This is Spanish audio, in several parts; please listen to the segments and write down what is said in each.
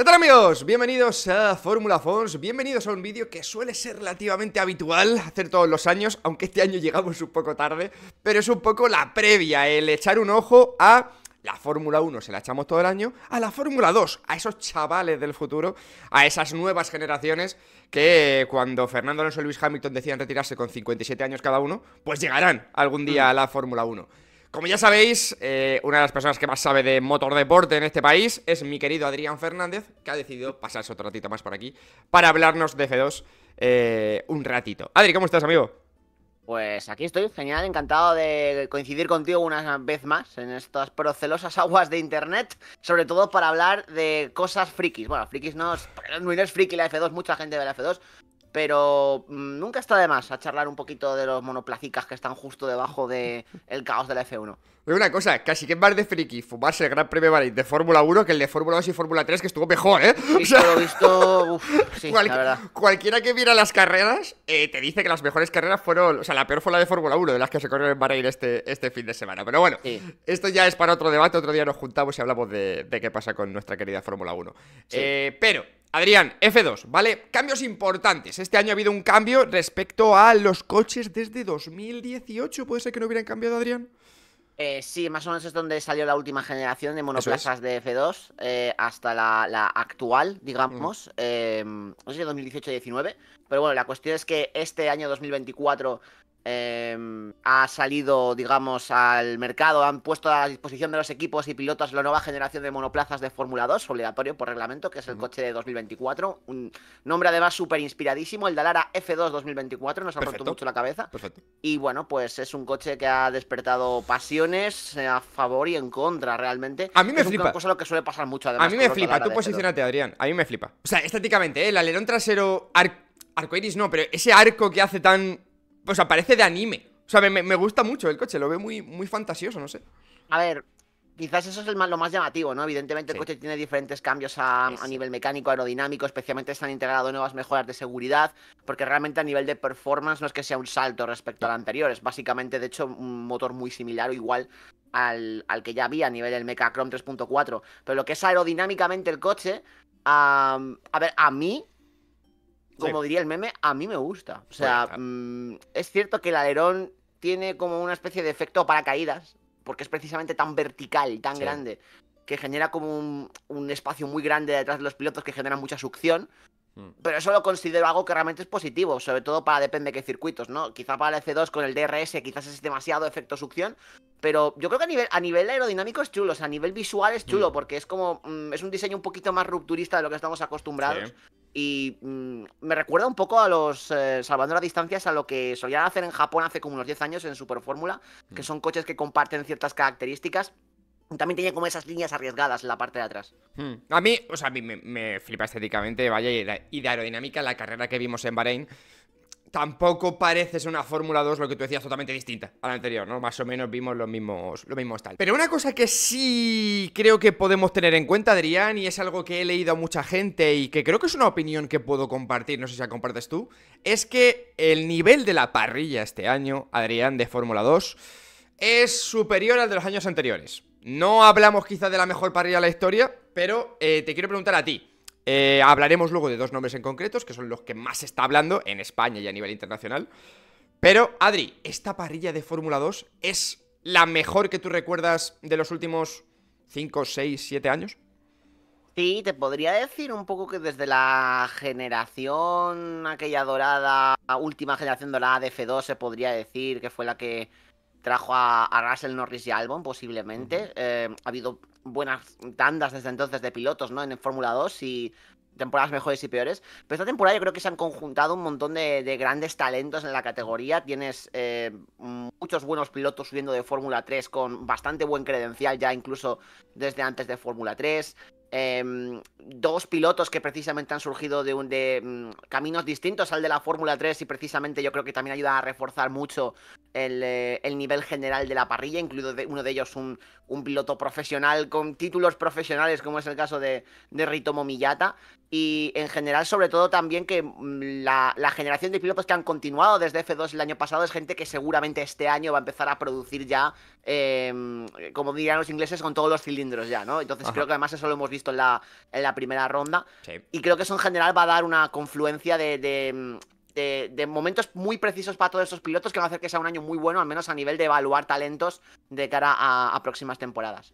¿Qué tal amigos? Bienvenidos a Fórmula Fons, bienvenidos a un vídeo que suele ser relativamente habitual hacer todos los años, aunque este año llegamos un poco tarde, pero es un poco la previa, el echar un ojo a la Fórmula 1 se la echamos todo el año, a la Fórmula 2, a esos chavales del futuro, a esas nuevas generaciones que cuando Fernando Alonso y Luis Hamilton decían retirarse con 57 años cada uno, pues llegarán algún día mm. a la Fórmula 1. Como ya sabéis, eh, una de las personas que más sabe de motor deporte en este país es mi querido Adrián Fernández, que ha decidido pasarse otro ratito más por aquí para hablarnos de F2 eh, un ratito. Adri, ¿cómo estás, amigo? Pues aquí estoy, genial, encantado de coincidir contigo una vez más en estas procelosas aguas de internet, sobre todo para hablar de cosas frikis. Bueno, frikis no, no es friki la F2, mucha gente ve la F2, pero mm, nunca está de más a charlar un poquito de los monoplacicas que están justo debajo del el caos de la F1. Una cosa, casi que es más de friki fumarse el Gran Premio de Fórmula 1 que el de Fórmula 2 y Fórmula 3, que estuvo mejor, ¿eh? o visto, Cualquiera que viera las carreras eh, te dice que las mejores carreras fueron, o sea, la peor fue la de Fórmula 1, de las que se corrieron en Bahrein este, este fin de semana. Pero bueno, esto ya es para otro debate, otro día nos juntamos y hablamos de, qué pasa con nuestra querida Fórmula 1. Eh, pero Adrián, F2, ¿vale? Cambios importantes. Este año ha habido un cambio respecto a los coches desde 2018. ¿Puede ser que no hubieran cambiado, Adrián? Eh, sí, más o menos es donde salió la última generación de monoplazas de F2 eh, hasta la, actual, digamos, No mm. eh, no sé, 2018-19. Pero bueno, la cuestión es que este año 2024 Em, ha salido, digamos, al mercado, han puesto a disposición de los equipos y pilotos la nueva generación de monoplazas de Fórmula 2, obligatorio por reglamento, que es el coche de 2024. Un nombre además súper inspiradísimo, el Dalara F2 2024, nos ha puesto mucho la cabeza. Perfecto. Y bueno, pues es un coche que ha despertado pasiones eh, a favor y en contra realmente. A mí me flipa. cosa lo que suele pasar mucho además. A mí me flipa, tú posicionate, Adrián. A mí me flipa. O sea, estéticamente, ¿eh? el alerón trasero arcoiris no, pero ese arco que hace tan o sea, parece de anime. O sea, me, gusta mucho el coche, lo veo muy, muy fantasioso, no sé. A ver, quizás eso es el, lo más llamativo, ¿no? Evidentemente el coche tiene diferentes cambios a, nivel mecánico, aerodinámico, especialmente están integrado nuevas mejoras de seguridad, porque realmente a nivel de performance no es que sea un salto respecto al anterior, es básicamente, de hecho, un motor muy similar o igual al, que ya había a nivel del Chrome 3.4, pero lo que es aerodinámicamente el coche, a ver, a mí como diría el meme, a mí me gusta. O sea, pues, mm, es cierto que el alerón tiene como una especie de efecto paracaídas, porque es precisamente tan vertical, tan grande, que genera como un, espacio muy grande detrás de los pilotos que genera mucha succión. Hmm. Pero eso lo considero algo que realmente es positivo, sobre todo para depende de qué circuitos, ¿no? Quizá para el F2 con el DRS quizás es demasiado efecto succión, pero yo creo que a nivel, aerodinámico es chulo, o sea, a nivel visual es hmm. chulo, porque es como, mm, es un diseño un poquito más rupturista de lo que estamos acostumbrados. Y mm, me recuerda un poco a los, eh, salvando distancias, a lo que solían hacer en Japón hace como unos 10 años en Super Fórmula, que mm. son coches que comparten ciertas características. También tiene como esas líneas arriesgadas en la parte de atrás. Mm. A mí, o sea, a mí me, flipa estéticamente, vaya, y de aerodinámica la carrera que vimos en Bahrein tampoco parece ser una Fórmula 2, lo que tú decías, totalmente distinta a la anterior, ¿no? Más o menos vimos los mismos, lo mismo tal. Pero una cosa que sí creo que podemos tener en cuenta, Adrián, y es algo que he leído a mucha gente y que creo que es una opinión que puedo compartir, no sé si la compartes tú, es que el nivel de la parrilla este año, Adrián, de Fórmula 2, es superior al de los años anteriores. No hablamos quizás de la mejor parrilla de la historia, pero eh, te quiero preguntar a ti. Eh, hablaremos luego de dos nombres en concretos, que son los que más se está hablando en España y a nivel internacional. Pero, Adri, esta parrilla de Fórmula 2 es la mejor que tú recuerdas de los últimos 5, 6, 7 años. Sí, te podría decir un poco que desde la generación, aquella dorada, última generación dorada de F2, se podría decir que fue la que trajo a, Russell Norris y Albon, posiblemente. Eh, ha habido buenas tandas desde entonces de pilotos, ¿no? En Fórmula 2 y temporadas mejores y peores. Pero esta temporada yo creo que se han conjuntado un montón de, grandes talentos en la categoría. Tienes eh, muchos buenos pilotos subiendo de Fórmula 3 con bastante buen credencial ya incluso desde antes de Fórmula 3. Em, dos pilotos que precisamente han surgido de, un, de mm, caminos distintos al de la Fórmula 3 y precisamente yo creo que también ayuda a reforzar mucho eh, el, nivel general de la parrilla, incluido uno de ellos un, piloto profesional con títulos profesionales, como es el caso de, de Ritomo Miyata. Y en general, sobre todo también que mm, la, generación de pilotos que han continuado desde F2 el año pasado es gente que seguramente este año va a empezar a producir ya, em, como dirían los ingleses, con todos los cilindros ya, ¿no? Entonces creo que además eso lo hemos visto en la, primera ronda. Y creo que eso en general va a dar una confluencia de mm, de, momentos muy precisos para todos estos pilotos que va a hacer que sea un año muy bueno, al menos a nivel de evaluar talentos de cara a, próximas temporadas.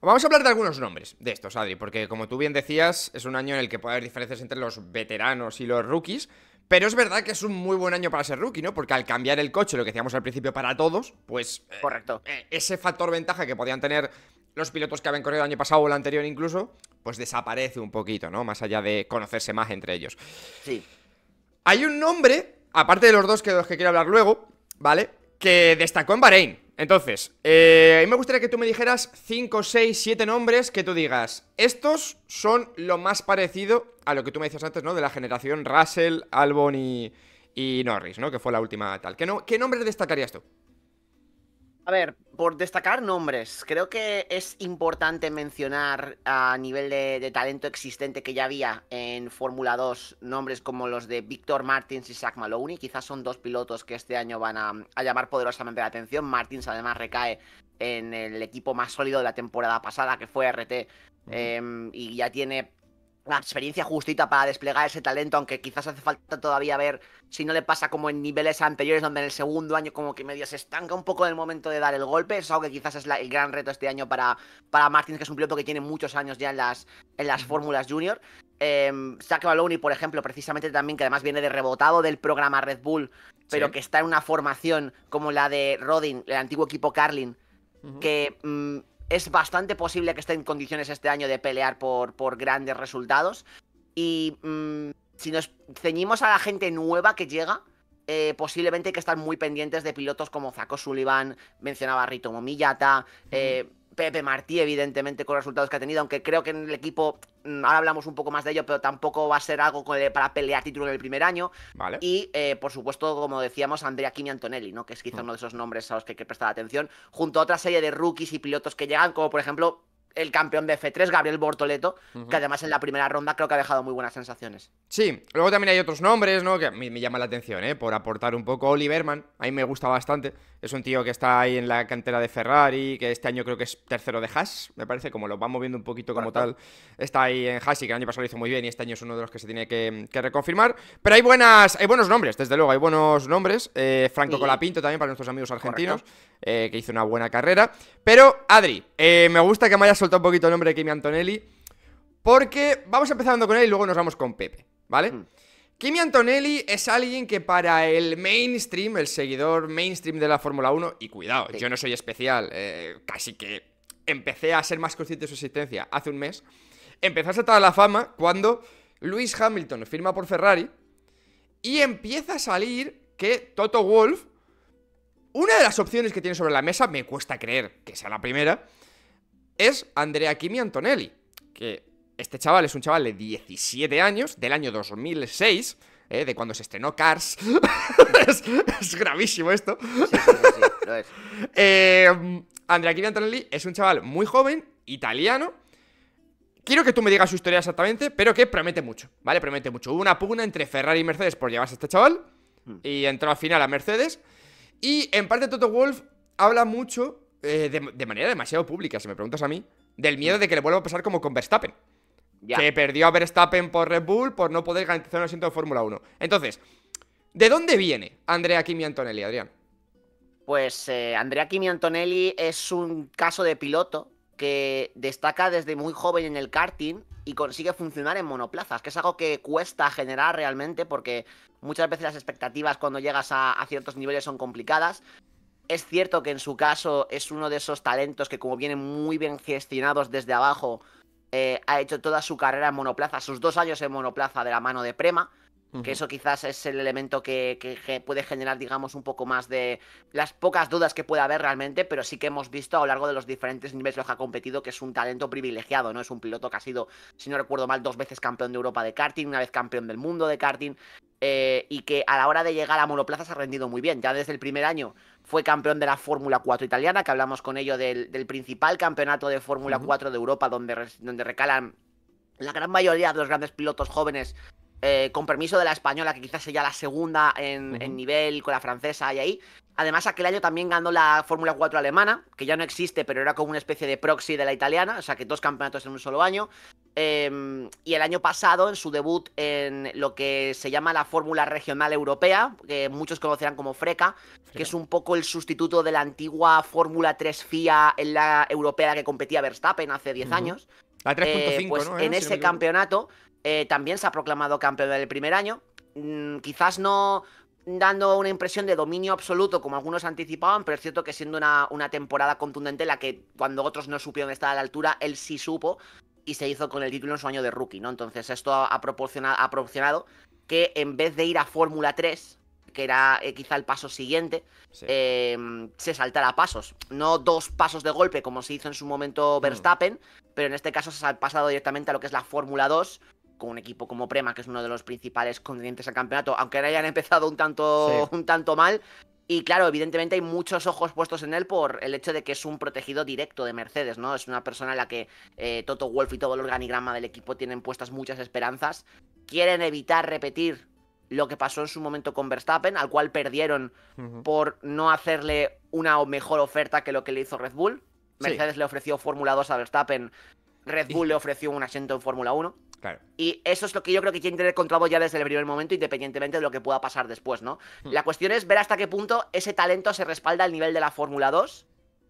Vamos a hablar de algunos nombres de estos, Adri, porque como tú bien decías, es un año en el que puede haber diferencias entre los veteranos y los rookies. Pero es verdad que es un muy buen año para ser rookie, ¿no? Porque al cambiar el coche, lo que decíamos al principio para todos, pues. Eh, Correcto. Eh, ese factor ventaja que podían tener los pilotos que habían corrido el año pasado o el anterior incluso, pues desaparece un poquito, ¿no? Más allá de conocerse más entre ellos. Sí. Hay un nombre, aparte de los dos que quiero hablar luego, ¿vale? Que destacó en Bahrein. Entonces, eh, a mí me gustaría que tú me dijeras 5, 6, 7 nombres que tú digas. Estos son lo más parecido a lo que tú me decías antes, ¿no? De la generación Russell, Albon y, Norris, ¿no? Que fue la última tal. ¿Qué, no, qué nombres destacarías tú? A ver, por destacar nombres, creo que es importante mencionar a nivel de, talento existente que ya había en Fórmula 2 nombres como los de Víctor Martins y Zach Maloney. Quizás son dos pilotos que este año van a, llamar poderosamente la atención. Martins además recae en el equipo más sólido de la temporada pasada, que fue RT, em, y ya tiene una experiencia justita para desplegar ese talento, aunque quizás hace falta todavía ver si no le pasa como en niveles anteriores, donde en el segundo año como que medio se estanca un poco en el momento de dar el golpe. Eso es algo que quizás es el gran reto este año para, para Martins, que es un piloto que tiene muchos años ya en las, en las Fórmulas Junior. Eh, por ejemplo, precisamente también, que además viene de rebotado del programa Red Bull, pero que está en una formación como la de Rodin, el antiguo equipo Carlin, que... Mm, es bastante posible que esté en condiciones este año de pelear por, por grandes resultados. Y mm, si nos ceñimos a la gente nueva que llega, eh, posiblemente hay que estar muy pendientes de pilotos como Zako Sullivan, mencionaba Rito Momillata, eh, Pepe Martí, evidentemente, con los resultados que ha tenido, aunque creo que en el equipo, mm, ahora hablamos un poco más de ello, pero tampoco va a ser algo para pelear título en el primer año. Vale. Y, eh, por supuesto, como decíamos, Andrea Kimi Antonelli, ¿no? que es quizá mm. uno de esos nombres a los que hay que prestar atención, junto a otra serie de rookies y pilotos que llegan, como por ejemplo el campeón de F3, Gabriel Bortoleto, que además en la primera ronda creo que ha dejado muy buenas sensaciones. Sí, luego también hay otros nombres, ¿no? Que me, me llama la atención, ¿eh? Por aportar un poco. Oliverman, a mí me gusta bastante. Es un tío que está ahí en la cantera de Ferrari, que este año creo que es tercero de Haas, me parece, como lo va moviendo un poquito como tal. Está ahí en Haas y que el año pasado lo hizo muy bien y este año es uno de los que se tiene que, reconfirmar. Pero hay buenas, hay buenos nombres, desde luego, hay buenos nombres. Eh, Franco Colapinto también para nuestros amigos argentinos, eh, que hizo una buena carrera. Pero, Adri, eh, me gusta que me haya soltado un poquito el nombre de Kimi Antonelli, porque vamos empezando con él y luego nos vamos con Pepe, ¿vale? Mm. Kimi Antonelli es alguien que para el mainstream, el seguidor mainstream de la Fórmula 1, y cuidado, yo no soy especial, eh, casi que empecé a ser más consciente de su existencia hace un mes, empezó a saltar la fama cuando Lewis Hamilton firma por Ferrari y empieza a salir que Toto Wolf, una de las opciones que tiene sobre la mesa, me cuesta creer que sea la primera, es Andrea Kimi Antonelli, que este chaval es un chaval de 17 años, del año 2006, ¿eh? de cuando se estrenó Cars. es, gravísimo esto. es. Em, Andrea Kiri Antonelli es un chaval muy joven, italiano. Quiero que tú me digas su historia exactamente, pero que promete mucho, ¿vale? Promete mucho. Hubo una pugna entre Ferrari y Mercedes por llevarse a este chaval hmm. y entró al final a Mercedes. Y en parte Toto Wolf habla mucho, eh, de manera demasiado pública, si me preguntas a mí, del miedo hmm. de que le vuelva a pasar como con Verstappen. Que perdió a Verstappen por Red Bull por no poder garantizar un asiento de Fórmula 1. Entonces, ¿de dónde viene Andrea Kimi Antonelli, Adrián? Pues eh, Andrea Kimi Antonelli es un caso de piloto que destaca desde muy joven en el karting y consigue funcionar en monoplazas, que es algo que cuesta generar realmente porque muchas veces las expectativas cuando llegas a, a, ciertos niveles son complicadas. Es cierto que en su caso es uno de esos talentos que como vienen muy bien gestionados desde abajo, eh, ha hecho toda su carrera en monoplaza, sus dos años en monoplaza de la mano de Prema, que eso quizás es el elemento que, puede generar, digamos, un poco más de las pocas dudas que puede haber realmente, pero sí que hemos visto a lo largo de los diferentes niveles los que ha competido que es un talento privilegiado, ¿no? Es un piloto que ha sido, si no recuerdo mal, dos veces campeón de Europa de karting, una vez campeón del mundo de karting, eh, y que a la hora de llegar a monoplazas ha rendido muy bien. Ya desde el primer año fue campeón de la Fórmula 4 italiana, que hablamos con ello del, principal campeonato de Fórmula 4 de Europa, donde, donde recalan la gran mayoría de los grandes pilotos jóvenes eh, con permiso de la española, que quizás sería la segunda en, nivel con la francesa y ahí. Además, aquel año también ganó la Fórmula 4 alemana, que ya no existe, pero era como una especie de proxy de la italiana, o sea que dos campeonatos en un solo año. Em, y el año pasado, en su debut en lo que se llama la Fórmula Regional Europea, que muchos conocerán como FRECA, que es un poco el sustituto de la antigua Fórmula 3 FIA en la europea que competía Verstappen hace 10 años. La 3.5, eh, pues ¿Eh? En ese campeonato eh, también se ha proclamado campeón del primer año. Mm, quizás no dando una impresión de dominio absoluto como algunos anticipaban, pero es cierto que siendo una, temporada contundente la que cuando otros no supieron estar a la altura, él sí supo y se hizo con el título en su año de rookie, ¿no? Entonces esto ha proporcionado, que en vez de ir a Fórmula 3, que era eh, quizá el paso siguiente, em, se saltara pasos. No dos pasos de golpe como se hizo en su momento mm. Verstappen, pero en este caso se ha pasado directamente a lo que es la Fórmula 2, con un equipo como Prema, que es uno de los principales contendientes al campeonato, aunque ahora hayan empezado un tanto, un tanto mal. Y claro, evidentemente hay muchos ojos puestos en él por el hecho de que es un protegido directo de Mercedes, ¿no? Es una persona a la que eh, Toto Wolf y todo el organigrama del equipo tienen puestas muchas esperanzas. Quieren evitar repetir lo que pasó en su momento con Verstappen, al cual perdieron por no hacerle una mejor oferta que lo que le hizo Red Bull. Mercedes le ofreció Fórmula 2 a Verstappen, Red Bull le ofreció un asiento en Fórmula 1. Y eso es lo que yo creo que quieren tener control ya desde el primer momento, independientemente de lo que pueda pasar después, ¿no? Hmm. La cuestión es ver hasta qué punto ese talento se respalda al nivel de la Fórmula 2,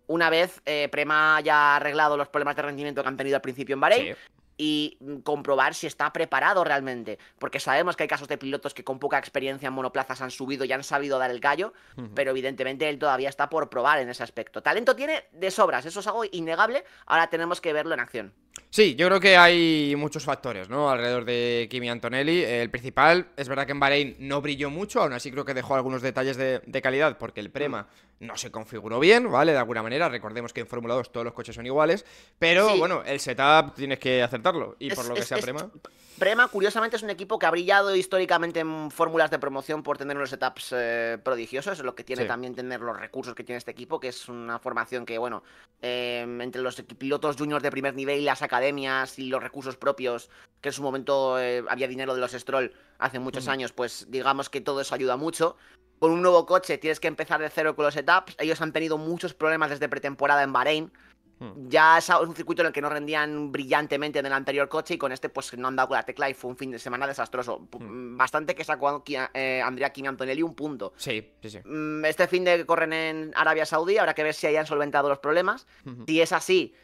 una vez eh, Prema haya arreglado los problemas de rendimiento que han tenido al principio en Bahrein. Y mm, comprobar si está preparado realmente. Porque sabemos que hay casos de pilotos que con poca experiencia en monoplazas han subido y han sabido dar el gallo. Pero evidentemente él todavía está por probar en ese aspecto. Talento tiene de sobras, eso es algo innegable. Ahora tenemos que verlo en acción. Sí, yo creo que hay muchos factores, ¿no? Alrededor de Kimi Antonelli. El principal, es verdad que en Bahrein no brilló mucho, aún así creo que dejó algunos detalles de, calidad porque el Prema mm. no se configuró bien, ¿vale? De alguna manera, recordemos que en Fórmula 2 todos los coches son iguales, pero bueno, el setup tienes que aceptarlo y por lo que sea Prema. Prema, curiosamente, es un equipo que ha brillado históricamente en fórmulas de promoción por tener unos setups eh, prodigiosos. lo que tiene también tener los recursos que tiene este equipo, que es una formación que, bueno, em, entre los pilotos juniors de primer nivel, y las academias y los recursos propios, que en su momento eh, había dinero de los Stroll hace muchos mm. años, pues digamos que todo eso ayuda mucho. Con un nuevo coche tienes que empezar de cero con los setups. Ellos han tenido muchos problemas desde pretemporada en Bahrein. Hmm. Ya es un circuito en el que no rendían brillantemente en el anterior coche y con este pues no han dado con la tecla y fue un fin de semana desastroso. Hmm. Mm, bastante que sacó eh, Andrea King Antonelli un punto. Sí, sí, sí. Mm, este fin de que corren en Arabia Saudí, habrá que ver si hayan solventado los problemas. Si es así,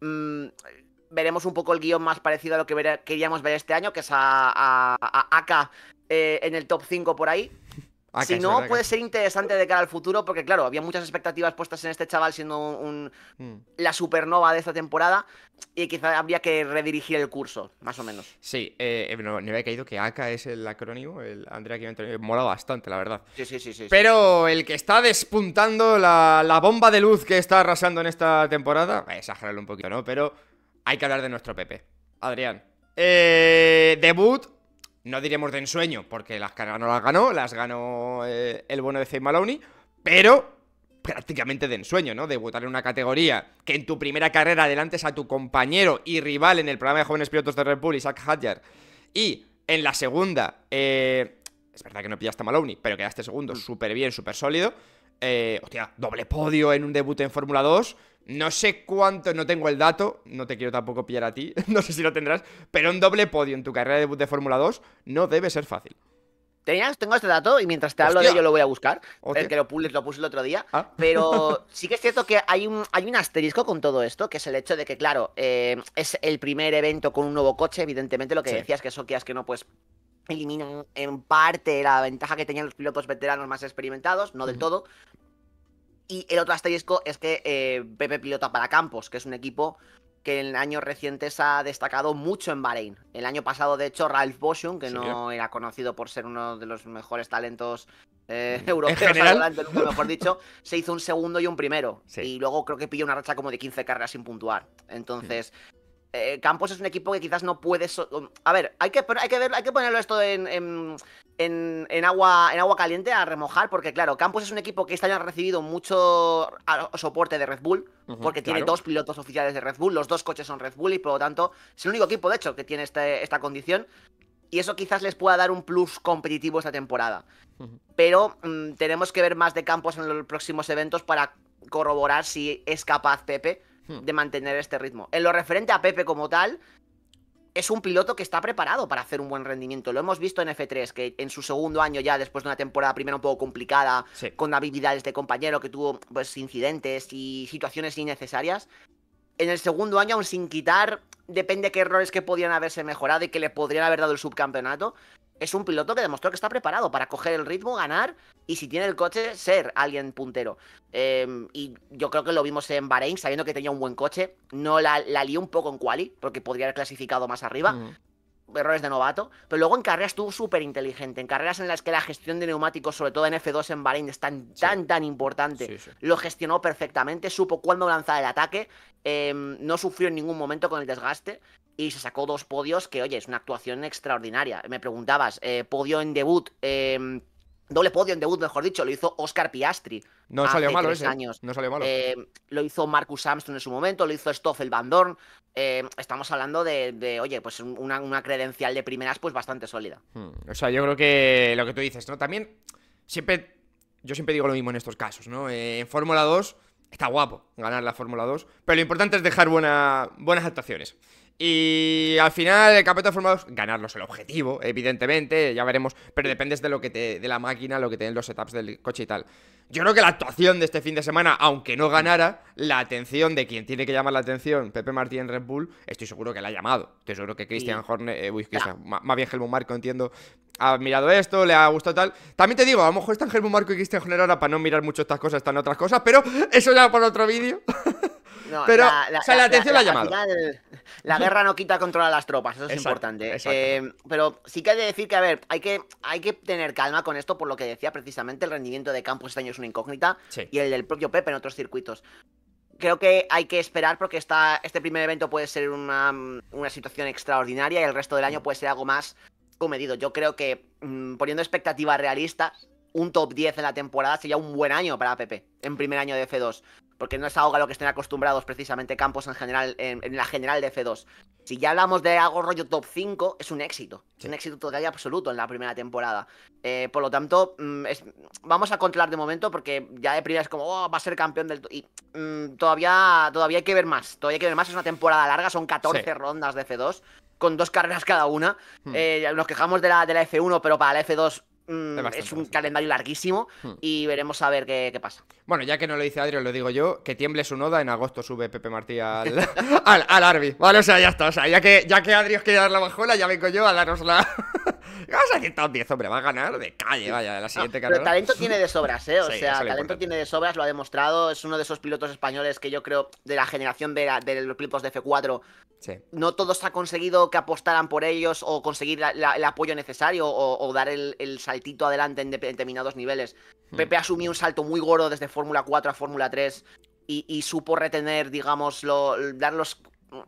mm, veremos un poco el guión más parecido a lo que queríamos ver este año, que es a, a, eh, en el top 5 por ahí. Ah, si no, puede ser interesante de cara al futuro, porque claro, había muchas expectativas puestas en este chaval siendo un, hmm. la supernova de esta temporada, y quizá habría que redirigir el curso, más o menos. Sí, eh, no, me había caído que AKA es el acrónimo, el Andrea que mola bastante, la verdad. Sí, sí, sí. sí Pero el que está despuntando la, bomba de luz que está arrasando en esta temporada, eh, exagerarlo un poquito, ¿no? Pero hay que hablar de nuestro Pepe. Adrián. Eh, debut no diremos de ensueño, porque las carreras no las ganó, las ganó eh, el bono de Zay Maloney, pero prácticamente de ensueño, ¿no? Debutar en una categoría que en tu primera carrera adelantes a tu compañero y rival en el programa de jóvenes pilotos de Red Bull, Isaac Hadjar, y en la segunda, eh, es verdad que no pillaste a Maloney, pero quedaste segundo, mm. súper bien, súper sólido. Eh, hostia, doble podio en un debut en Fórmula 2. No sé cuánto, no tengo el dato, no te quiero tampoco pillar a ti, no sé si lo tendrás, pero un doble podio en tu carrera de debut de Fórmula 2 no debe ser fácil. Tenías, tengo este dato y mientras te hablo de ello lo voy a buscar. El que lo, puse, lo puse el otro día. Ah. Pero sí que es cierto que hay un, hay un asterisco con todo esto, que es el hecho de que, claro, eh, es el primer evento con un nuevo coche. Evidentemente, lo que decías que eso es que no, pues eliminan en parte la ventaja que tenían los pilotos veteranos más experimentados, no del todo, y el otro asterisco es que eh, Pepe pilota para Campos, que es un equipo que en años recientes ha destacado mucho en Bahrein. El año pasado, de hecho, Ralph Boschum, que no era conocido por ser uno de los mejores talentos eh, europeos, adelante, mejor dicho, se hizo un segundo y un primero. Y luego creo que pilló una racha como de 15 carreras sin puntuar. Entonces, eh, Campos es un equipo que quizás no puede... a ver, hay que, hay que, ver, hay que ponerlo esto en, en, agua, en agua caliente a remojar, porque claro, Campos es un equipo que este año ha recibido mucho soporte de Red Bull, porque tiene dos pilotos oficiales de Red Bull, los dos coches son Red Bull y por lo tanto es el único equipo, de hecho, que tiene este, esta condición. Y eso quizás les pueda dar un plus competitivo esta temporada. Pero mm, tenemos que ver más de Campos en los próximos eventos para corroborar si es capaz Pepe hmm. de mantener este ritmo. En lo referente a Pepe como tal, es un piloto que está preparado para hacer un buen rendimiento. Lo hemos visto en F3, que en su segundo año ya, después de una temporada primera un poco complicada, con habilidades de compañero que tuvo pues, incidentes y situaciones innecesarias, en el segundo año, aún sin quitar, depende qué errores que podrían haberse mejorado y que le podrían haber dado el subcampeonato, es un piloto que demostró que está preparado para coger el ritmo, ganar y si tiene el coche, ser alguien puntero. Em, y yo creo que lo vimos en Bahrein, sabiendo que tenía un buen coche. No la, lió un poco en quali, porque podría haber clasificado más arriba. Mm. Errores de novato. Pero luego en carreras estuvo súper inteligente. En carreras en las que la gestión de neumáticos, sobre todo en F2 en Bahrein, es tan, tan, tan importante. Lo gestionó perfectamente, supo cuándo lanzar el ataque. Em, no sufrió en ningún momento con el desgaste y se sacó dos podios que, oye, es una actuación extraordinaria. Me preguntabas, eh, podio en debut, em, doble podio en debut, mejor dicho, lo hizo Oscar Piastri. No salió malo ese. No salió malo. Em, lo hizo Marcus Armstrong en su momento, lo hizo Stoffel Van Dorn. Em, estamos hablando de, oye, pues una, credencial de primeras pues bastante sólida. Hmm, o sea, yo creo que lo que tú dices, ¿no? También siempre, yo siempre digo lo mismo en estos casos, ¿no? Eh, en Fórmula 2 está guapo ganar la Fórmula 2, pero lo importante es dejar buenas actuaciones. Y al final, el campeonato de formados, ganarlos el objetivo, evidentemente, ya veremos, pero dependes de lo que te, de la máquina, lo que te den los setups del coche y tal. Yo creo que la actuación de este fin de semana, aunque no ganara, la atención de quien tiene que llamar la atención, Pepe Martí en Red Bull, estoy seguro que la ha llamado. Estoy seguro que Christian Horne eh, más bien Helmut Marco, entiendo, ha mirado esto, le ha gustado tal. También te digo, a lo mejor están Helmut Marco y Christian Horner ahora para no mirar mucho estas cosas, están otras cosas, pero eso ya para otro vídeo. pero, la, atención la, ha llamado. la guerra no quita control a las tropas, eso es importante. Eh, pero sí que hay que decir que, a ver, hay que, hay que tener calma con esto, por lo que decía precisamente, el rendimiento de Campos este año es una incógnita y el del propio Pepe en otros circuitos. Creo que hay que esperar porque este primer evento puede ser una, situación extraordinaria y el resto del año puede ser algo más comedido. Yo creo que mm, poniendo expectativas realistas, un top 10 en la temporada sería un buen año para Pepe, en primer año de F2. Porque no es algo a lo que estén acostumbrados precisamente Campos en general, en, la general de F2. Si ya hablamos de algo rollo top 5, es un éxito. Es un éxito total y absoluto en la primera temporada. Eh, por lo tanto, mm, vamos a controlar de momento porque ya de primera es como, oh, va a ser campeón del... Y mm, todavía, todavía hay que ver más. Todavía hay que ver más. Es una temporada larga, son 14 rondas de F2 con dos carreras cada una. Hmm. Eh, nos quejamos de la, de la F1, pero para la F2 Mm, es un calendario larguísimo hmm. y veremos a ver qué, qué, pasa. Bueno, ya que no lo dice Adrián, lo digo yo, que tiemble su noda, en agosto sube Pepe Martí al, al, Arby, ¿vale? O sea, ya está, o sea, ya que, ya que Adri os quiere dar la bajola, ya vengo yo a daros la... Vamos a 10, hombre, va a ganar de calle, vaya, la siguiente carrera. Pero talento tiene de sobras, ¿eh? O sea, talento tiene de sobras, lo ha demostrado. Es uno de esos pilotos españoles que yo creo de la generación de, los pilotos de F4. No todos ha conseguido que apostaran por ellos o conseguir el apoyo necesario o, dar el, saltito adelante en, determinados niveles. Hmm. Pepe asumió un salto muy gordo desde Fórmula 4 a Fórmula 3. Y, supo retener, digamos, dar los Mm,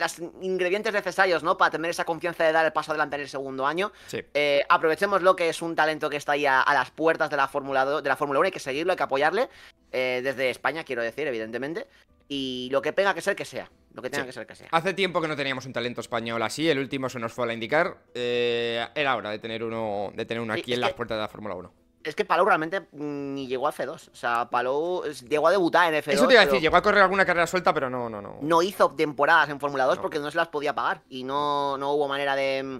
los ingredientes necesarios, ¿no? Para tener esa confianza de dar el paso adelante en el segundo año. Eh, aprovechemos lo que es un talento que está ahí a, las puertas de la Fórmula de la Fórmula 1, hay que seguirlo, hay que apoyarle. Eh, desde España, quiero decir, evidentemente. Y lo que tenga que ser que sea. Lo que tenga que ser sea. Hace tiempo que no teníamos un talento español así, el último se nos fue a la indicar. Eh, era hora de tener uno, de tener uno aquí en las puertas de la Fórmula 1. Es que Palou realmente mm, ni llegó a F2. O sea, Palou llegó a debutar en F2. Eso te iba a decir, llegó a correr alguna carrera suelta, pero no, no, no. No hizo temporadas en Fórmula 2 porque no se las podía pagar. Y no, no hubo manera de.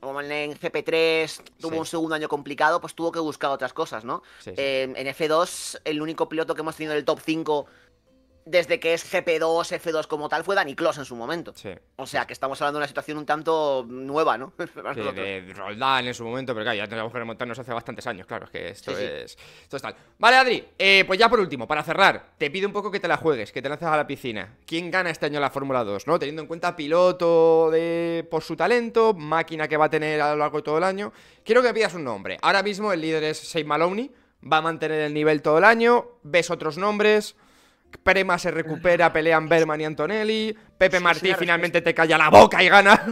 Como mm, en cp 3 tuvo un segundo año complicado, pues tuvo que buscar otras cosas, ¿no? Eh, en F2, el único piloto que hemos tenido en el top 5 desde que es GP2, F2 como tal, fue Dani Clos en su momento. O sea que estamos hablando de una situación un tanto nueva, ¿no? de Roldán en su momento, pero claro, ya tenemos que remontarnos hace bastantes años, claro, es que esto es. tal. Vale, Adri, eh, pues ya por último, para cerrar, te pido un poco que te la juegues, que te lances a la piscina. ¿Quién gana este año la Fórmula 2? ¿No? Teniendo en cuenta piloto de por su talento, máquina que va a tener a lo largo de todo el año. Quiero que me pidas un nombre. Ahora mismo el líder es Shane Maloney. Va a mantener el nivel todo el año. Ves otros nombres. Prema se recupera, pelean Berman y Antonelli. Pepe Martí finalmente te calla la boca y gana.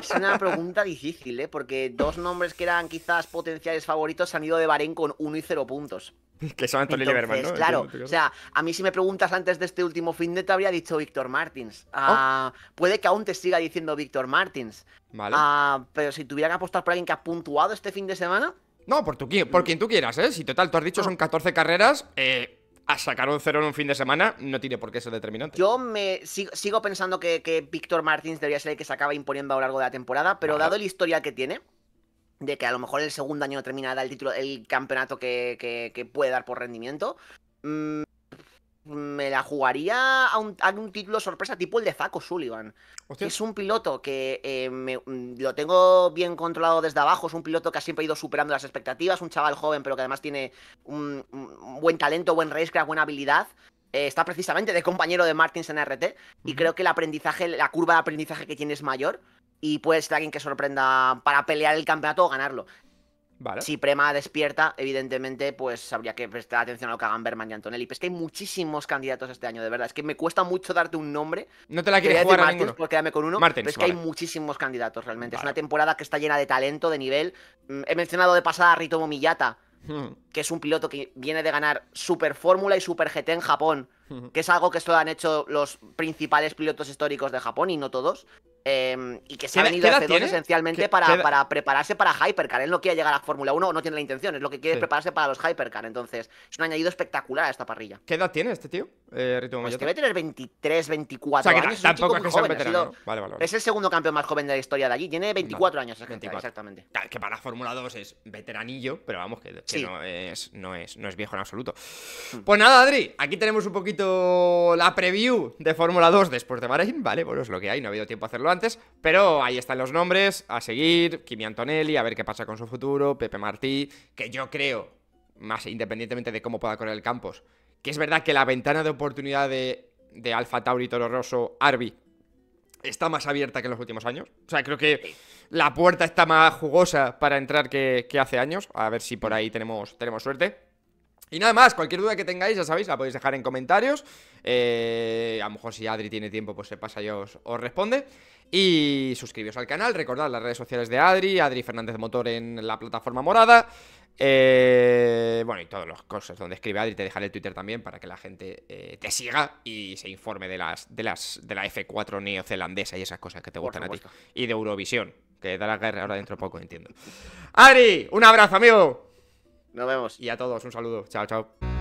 Es una pregunta difícil, ¿eh? Porque dos nombres que eran quizás potenciales favoritos han ido de barén con 1 y 0 puntos. Que son Antonelli y Berman, Claro, o sea, a mí si me preguntas antes de este último fin de te habría dicho Víctor Martins. Ah, oh. Puede que aún te siga diciendo Víctor Martins. Vale. Ah, pero si tuviera que apostar por alguien que ha puntuado este fin de semana. No, por, por mm. quien tú quieras, ¿eh? Si total, tú has dicho ah. son 14 carreras, eh, a sacar un cero en un fin de semana no tiene por qué ser determinante. Yo me sigo, pensando que, que Víctor Martins debería ser el que se acaba imponiendo a lo largo de la temporada, pero dado el historial que tiene, de que a lo mejor el segundo año no termina el título, el campeonato que, puede dar por rendimiento, mm, me la jugaría a un, título sorpresa tipo el de Zaco Sullivan. es un piloto que eh, mm, lo tengo bien controlado desde abajo, es un piloto que ha siempre ido superando las expectativas, un chaval joven, pero que además tiene un, buen talento, buen racecraft, buena habilidad. Eh, está precisamente de compañero de Martins en RT y creo que el aprendizaje, la curva de aprendizaje que tiene es mayor y puede ser alguien que sorprenda para pelear el campeonato o ganarlo. Si Prema despierta, evidentemente, pues habría que prestar atención a lo que hagan Berman y Antonelli. Pero es que hay muchísimos candidatos este año, de verdad. Es que me cuesta mucho darte un nombre. No te la quiero jugar a con uno. es que hay muchísimos candidatos, realmente. Es una temporada que está llena de talento, de nivel. Mm, he mencionado de pasada a Ritomo Miyata, hmm. que es un piloto que viene de ganar Super Fórmula y Super GT en Japón, hmm. que es algo que esto han hecho los principales pilotos históricos de Japón y no todos. Em, y que se ha venido a f esencialmente para, prepararse para Hypercar. Él no quiere llegar a Fórmula 1, O no tiene la intención, es lo que quiere prepararse para los Hypercar. Entonces, es un añadido espectacular a esta parrilla. ¿Qué edad tiene este tío? Eh, pues que debe tener 23, 24 años. Tampoco es, es el segundo campeón más joven de la historia de allí. Tiene 24 años, exactamente. que para Fórmula 2 es veteranillo, pero vamos, que, no, es, no, es, viejo en absoluto. Hmm. Pues nada, Adri, aquí tenemos un poquito la preview de Fórmula 2 después de Bahrein. Vale, bueno, es lo que hay, no ha habido tiempo a hacerlo antes pero ahí están los nombres, a seguir, Kimi Antonelli, a ver qué pasa con su futuro, Pepe Martí, que yo creo, más independientemente de cómo pueda correr el Campos, que es verdad que la ventana de oportunidad de, Alfa Tauri, Toro Rosso, Arby está más abierta que en los últimos años. O sea, creo que la puerta está más jugosa para entrar que, hace años, a ver si por ahí tenemos, tenemos suerte. Y nada más, cualquier duda que tengáis, ya sabéis, la podéis dejar en comentarios. Eh, a lo mejor si Adri tiene tiempo, pues se pasa y os, responde. Y suscribiros al canal, recordad las redes sociales de Adri, Adri Fernández Motor en la plataforma morada. Eh, bueno, y todas las cosas donde escribe Adri, te dejaré el Twitter también para que la gente eh, te siga y se informe de las de las de la F4 neozelandesa y esas cosas que te gustan a ti. Y de Eurovisión, que da la guerra ahora dentro de poco, entiendo. Adri, un abrazo, amigo. Nos vemos. Y a todos, un saludo. Chao, chao.